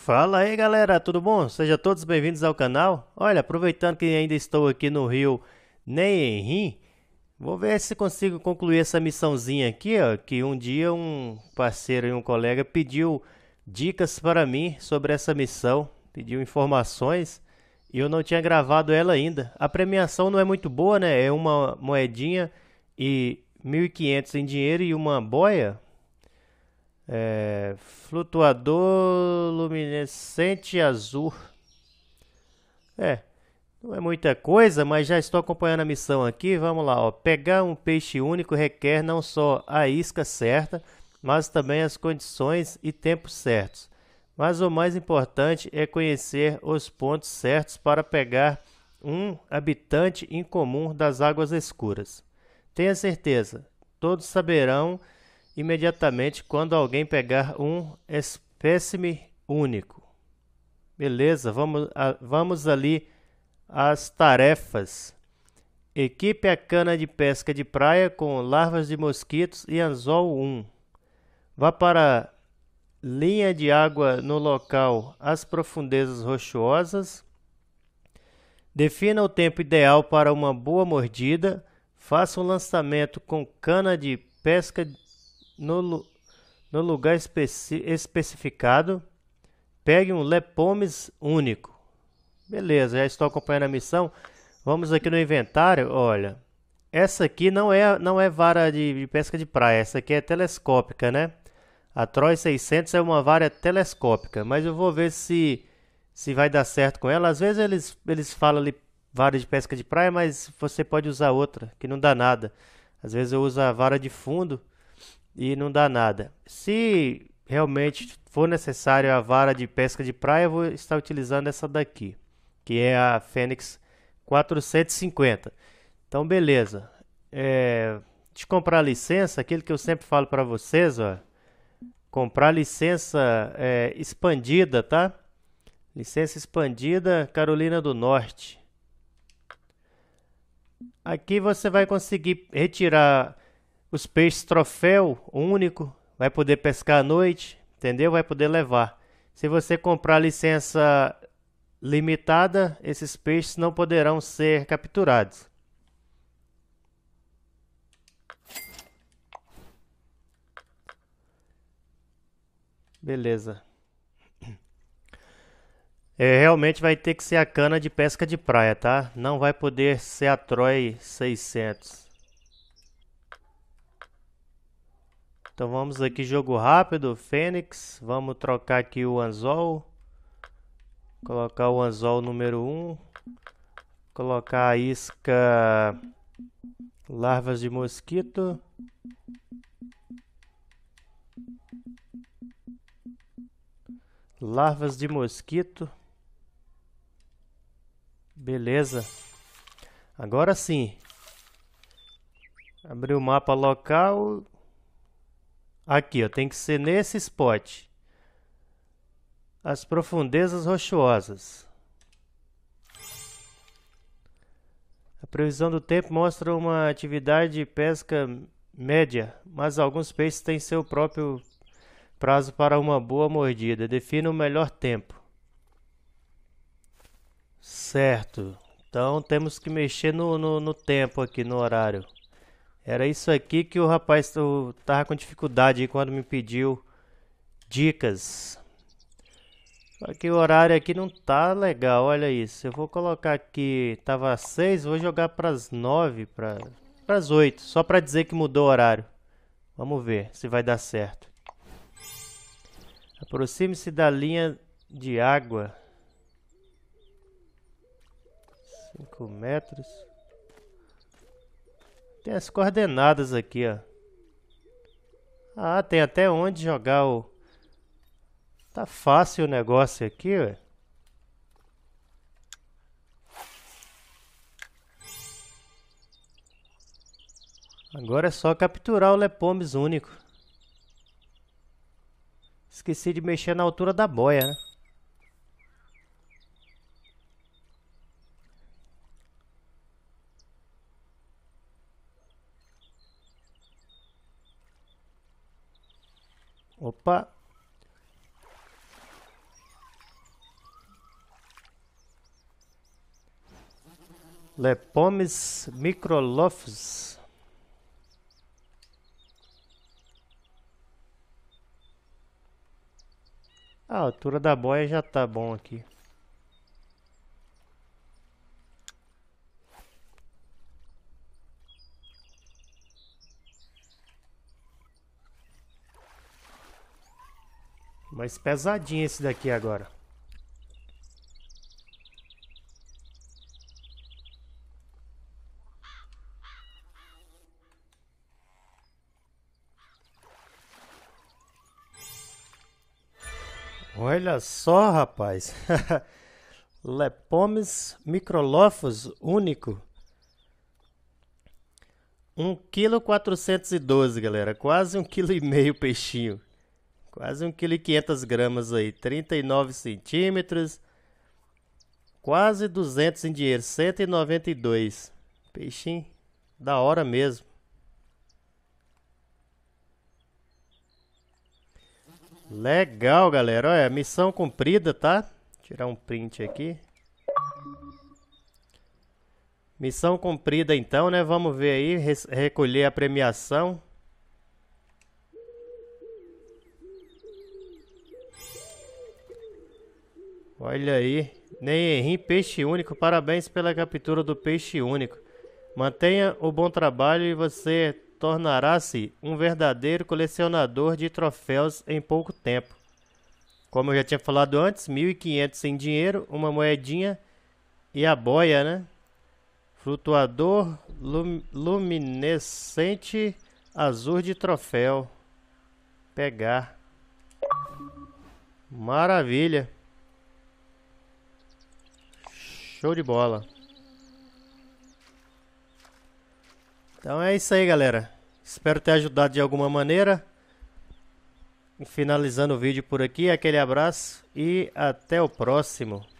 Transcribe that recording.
Fala aí galera, tudo bom? Sejam todos bem-vindos ao canal. Olha, aproveitando que ainda estou aqui no Rio Neenrim, vou ver se consigo concluir essa missãozinha aqui, ó, que um dia um parceiro e um colega pediu dicas para mim sobre essa missão, pediu informações e eu não tinha gravado ela ainda. A premiação não é muito boa, né? É uma moedinha e 1.500 em dinheiro e uma boia, é, flutuador luminescente azul. É, não é muita coisa, mas já estou acompanhando a missão aqui. Vamos lá, ó. Pegar um peixe único requer não só a isca certa, mas também as condições e tempos certos. Mas o mais importante é conhecer os pontos certos para pegar um habitante incomum das águas escuras. Tenha certeza, todos saberão imediatamente quando alguém pegar um espécime único. Beleza, vamos, a, vamos ali às tarefas. Equipe a cana de pesca de praia com larvas de mosquitos e anzol 1. Vá para linha de água no local às profundezas rochosas. Defina o tempo ideal para uma boa mordida. Faça um lançamento com cana de pesca no, no lugar especi, especificado, pegue um lepomes único. Beleza, já estou acompanhando a missão. Vamos aqui no inventário, olha. Essa aqui não é, não é vara de, de pesca de praia, essa aqui é telescópica, né? A Troy 600 é uma vara telescópica, mas eu vou ver se se vai dar certo com ela. Às vezes eles, eles falam ali vara de pesca de praia, mas você pode usar outra, que não dá nada. Às vezes eu uso a vara de fundo e não dá nada. Se realmente for necessário a vara de pesca de praia, eu vou estar utilizando essa daqui, que é a Fênix 450. Então, beleza. É, de comprar licença, aquilo que eu sempre falo para vocês, ó, comprar licença é, expandida, tá? Licença expandida Carolina do Norte. Aqui você vai conseguir retirar os peixes troféu único, vai poder pescar à noite, entendeu? Vai poder levar. Se você comprar licença limitada, esses peixes não poderão ser capturados. Beleza. É, realmente vai ter que ser a cana de pesca de praia, tá? Não vai poder ser a Troy 600. Então vamos aqui, jogo rápido, Fênix. Vamos trocar aqui o anzol. Colocar o anzol número 1. Colocar a isca larvas de mosquito. Larvas de mosquito. Beleza. Agora sim. Abrir o mapa local Aqui, ó, tem que ser nesse spot. As profundezas rochosas. A previsão do tempo mostra uma atividade de pesca média, mas alguns peixes têm seu próprio prazo para uma boa mordida. Defina o melhor tempo. Certo. Então temos que mexer no, no, no tempo aqui, no horário. Era isso aqui que o rapaz tava com dificuldade quando me pediu dicas. Só que o horário aqui não tá legal, olha isso. Eu vou colocar aqui, tava às 6, vou jogar para as 9, para as 8, só para dizer que mudou o horário. Vamos ver se vai dar certo. Aproxime-se da linha de água. 5 metros. Tem as coordenadas aqui, ó. Ah, tem até onde jogar o... Tá fácil o negócio aqui, ué. Agora é só capturar o Lepomes único. Esqueci de mexer na altura da boia, né? Opa! Lepomes microlophus. A altura da boia já tá bom aqui. Mais pesadinho esse daqui agora. Olha só, rapaz. Lepomes microlophus único. 1,412 kg, galera. Quase 1,5 kg peixinho. Quase 1,500 gramas aí, 39 centímetros. Quase 200 em dinheiro, 192. Peixinho da hora mesmo. Legal, galera. Olha, missão cumprida, tá? Vou tirar um print aqui. Missão cumprida então, né? Vamos ver aí, recolher a premiação. Olha aí. Neyrim, peixe único. Parabéns pela captura do peixe único. Mantenha o bom trabalho e você tornará-se um verdadeiro colecionador de troféus em pouco tempo. Como eu já tinha falado antes, 1.500 em dinheiro, uma moedinha e a boia, né? Flutuador lum luminescente azul de troféu. Pegar. Maravilha. Show de bola. Então é isso aí, galera. Espero ter ajudado de alguma maneira. Finalizando o vídeo por aqui, aquele abraço e até o próximo.